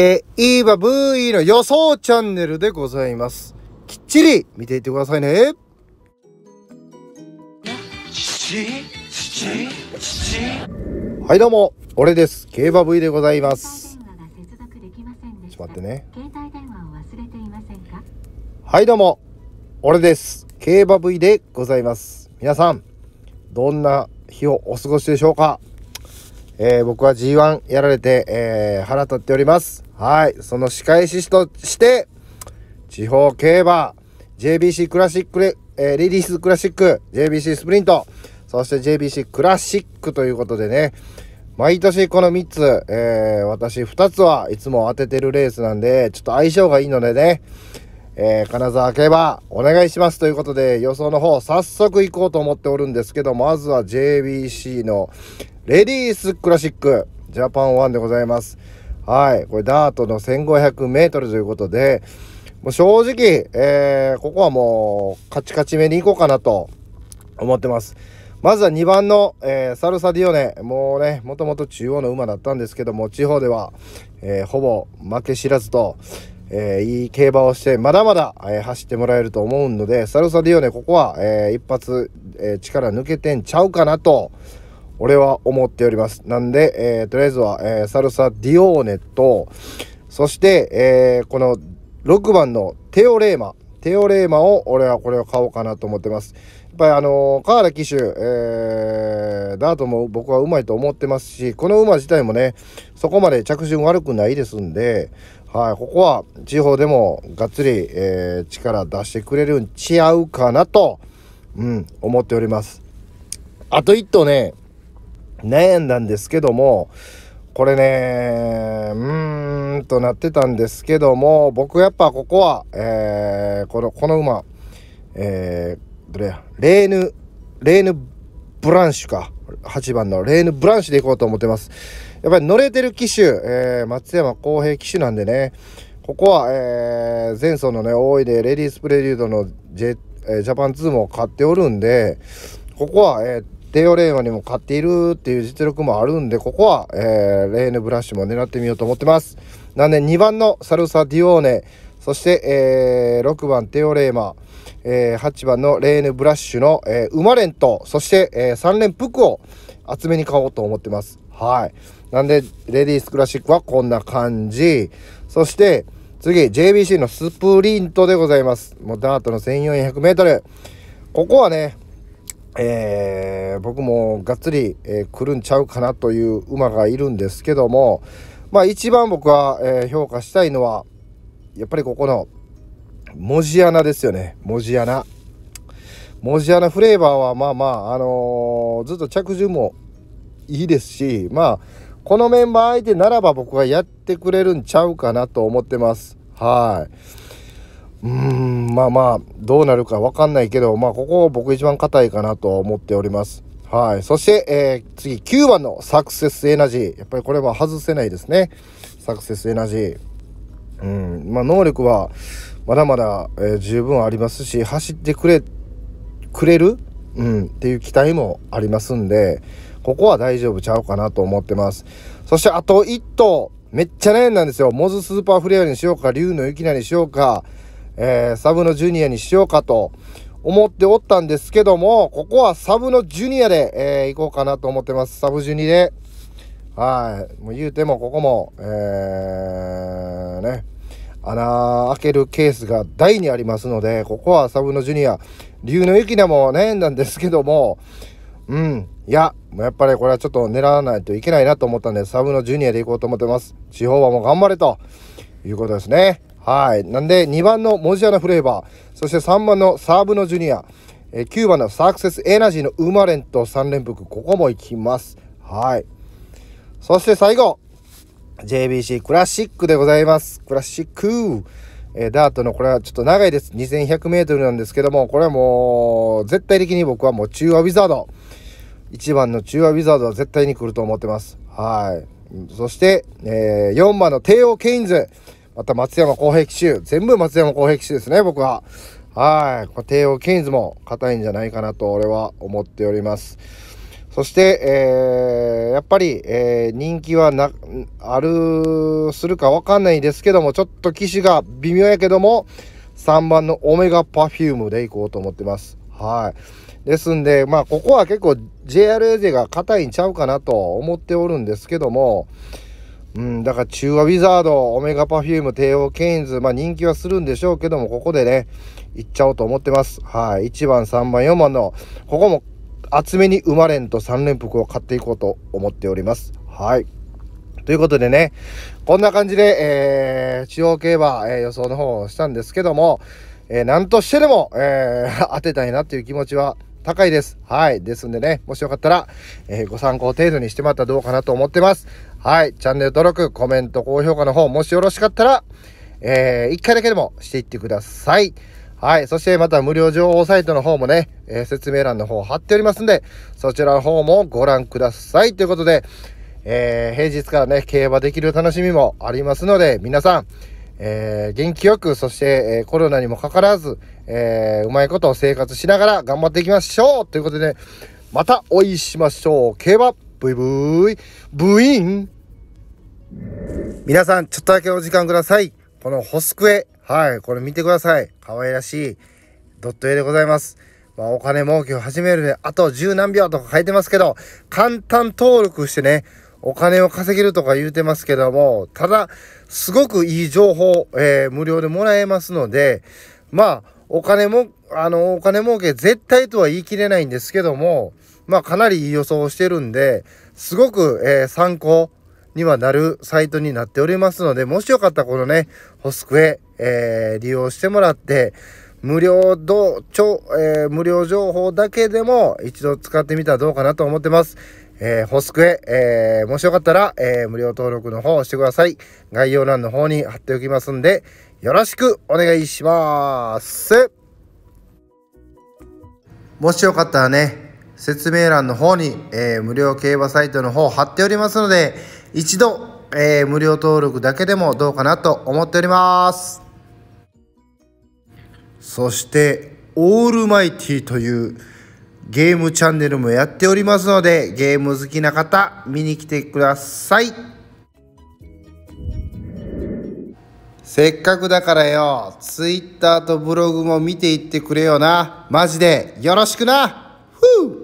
イ競馬 VE の予想チャンネルでございます。きっちり見ていってくださいね。はいどうも、俺です。競馬 V でございます。ちょっと待ってね。はいどうも、俺です。競馬 V でございます。皆さん、どんな日をお過ごしでしょうかえー、僕は G1 やられて、えー、腹立っております。はい。その仕返しとして、地方競馬、JBC クラシックレ、えー、リリースクラシック、JBC スプリント、そして JBC クラシックということでね、毎年この3つ、えー、私2つはいつも当ててるレースなんで、ちょっと相性がいいのでね、えー、金沢競馬お願いしますということで予想の方早速行こうと思っておるんですけどまずは JBC のレディースクラシックジャパンワンでございますはいこれダートの 1500m ということでもう正直、えー、ここはもうカチカチめに行こうかなと思ってますまずは2番の、えー、サルサディオネ。もうね、もともと中央の馬だったんですけども、地方では、えー、ほぼ負け知らずと、えー、いい競馬をして、まだまだ、えー、走ってもらえると思うので、サルサディオネ、ここは、えー、一発、えー、力抜けてんちゃうかなと、俺は思っております。なんで、えー、とりあえずは、えー、サルサディオーネと、そして、えー、この6番のテオレーマ。テオレーマを俺はこれを買おうかなと思ってます。ぱりあの、河原騎手、えー、ダートも僕はうまいと思ってますし、この馬自体もね、そこまで着順悪くないですんで、はい、ここは地方でもがっつり、えー、力出してくれるんちゃうかなと、うん、思っております。あと1頭ね、悩んだんですけども、これね、うーんとなってたんですけども、僕やっぱここは、えー、この、この馬、えー、どれやレーヌレーヌブランシュか8番のレーヌ・ブランシュでいこうと思ってます。やっぱり乗れてる機種、えー、松山公平機種なんでね、ここは、えー、前走のね、大いでレディースプレリュードのジえー、ジャパン2も買っておるんで、ここは、えー、デオレーヌにも買っているっていう実力もあるんで、ここは、えー、レーヌ・ブランシュも狙ってみようと思ってます。なんで2番のサルサ・ディオーネ、そして、えー、6番テオレーマ、えー、8番のレーヌ・ブラッシュの、えー、ウマレント、そして、えー、3連服を厚めに買おうと思ってます。はい。なんで、レディースクラシックはこんな感じ。そして、次、JBC のスプリントでございます。もうダートの1400メートル。ここはね、えー、僕もがっつり、えー、来るんちゃうかなという馬がいるんですけども、まあ一番僕は、えー、評価したいのは、やっぱりここの文字穴ですよね文字穴文字穴フレーバーはまあまああのー、ずっと着順もいいですしまあこのメンバー相手ならば僕はやってくれるんちゃうかなと思ってますはいうんまあまあどうなるか分かんないけどまあここ僕一番硬いかなと思っておりますはい。そして、えー、次、9番のサクセスエナジー。やっぱりこれは外せないですね。サクセスエナジー。うんまあ、能力はまだまだ、えー、十分ありますし走ってくれくれる、うん、っていう期待もありますんでここは大丈夫ちゃうかなと思ってますそしてあと1頭めっちゃ悩んだんですよモズスーパーフレアにしようか竜の雪菜にしようか、えー、サブのジュニアにしようかと思っておったんですけどもここはサブのジュニアで、えー、行こうかなと思ってますサブジュニではいもう言うてもここもえー、ね穴開けるケースが大にありますので、ここはサブのジュニア、竜の雪菜も悩んだんですけども、うん、いや、やっぱりこれはちょっと狙わないといけないなと思ったんで、サブのジュニアでいこうと思ってます。地方はもう頑張れということですね。はい。なんで、2番のモジアナフレーバー、そして3番のサーブのジュニア、え9番のサクセスエナジーのウマレンと3連複、ここも行きます。はい。そして最後、JBC クラシックでございます。クラシック。えー、ダートのこれはちょっと長いです。2 1 0 0ルなんですけども、これはもう絶対的に僕はもう中和ウィザード。1番の中和ウィザードは絶対に来ると思ってます。はい。そして、えー、4番の帝王ケインズ。また松山公平騎手。全部松山公平騎手ですね、僕は。はい。帝王ケインズも硬いんじゃないかなと俺は思っております。そして、えー、やっぱり、えー、人気はな、ある、するかわかんないですけども、ちょっと機種が微妙やけども、3番のオメガパフュームでいこうと思ってます。はい。ですんで、まあ、ここは結構 JRA 勢が硬いんちゃうかなと思っておるんですけども、うん、だから中和ウィザード、オメガパフューム、帝王ケインズ、まあ人気はするんでしょうけども、ここでね、いっちゃおうと思ってます。はい。1番、3番、4番の、ここも厚めに馬んと3連複を買っていこうと思っております。はい。ということでね、こんな感じで、えー、地競馬、えー、予想の方をしたんですけども、えー、なんとしてでも、えー、当てたいなっていう気持ちは高いです。はい。ですんでね、もしよかったら、えー、ご参考程度にしてまたどうかなと思ってます。はい。チャンネル登録、コメント、高評価の方、もしよろしかったら、えー、1回だけでもしていってください。はい。そしてまた無料情報サイトの方もね、えー、説明欄の方貼っておりますんで、そちらの方もご覧ください。ということで、えー、平日からね、競馬できる楽しみもありますので、皆さん、えー、元気よく、そして、えコロナにもかからず、えうまいことを生活しながら頑張っていきましょうということでね、またお会いしましょう競馬ブイブイブイン皆さん、ちょっとだけお時間ください。このホスクエ。はい、これ見てください。可愛らしいドット絵でございます。まあ、お金儲けを始めるで、あと十何秒とか書いてますけど、簡単登録してね、お金を稼げるとか言うてますけども、ただ、すごくいい情報、えー、無料でもらえますので、まあ、お金も、あの、お金儲け絶対とは言い切れないんですけども、まあ、かなりいい予想をしてるんで、すごく、えー、参考、にはなるサイトになっておりますので、もしよかったらこのね、ホスクエ、えー、利用してもらって、無料ど、ょ、えー、無料情報だけでも一度使ってみたらどうかなと思ってます。えー、ホスクエ、えー、もしよかったら、えー、無料登録の方をしてください。概要欄の方に貼っておきますんで、よろしくお願いします。もしよかったらね、説明欄の方に、えー、無料競馬サイトの方貼っておりますので、一度、えー、無料登録だけでもどうかなと思っておりますそしてオールマイティというゲームチャンネルもやっておりますのでゲーム好きな方見に来てくださいせっかくだからよ Twitter とブログも見ていってくれよなマジでよろしくなふう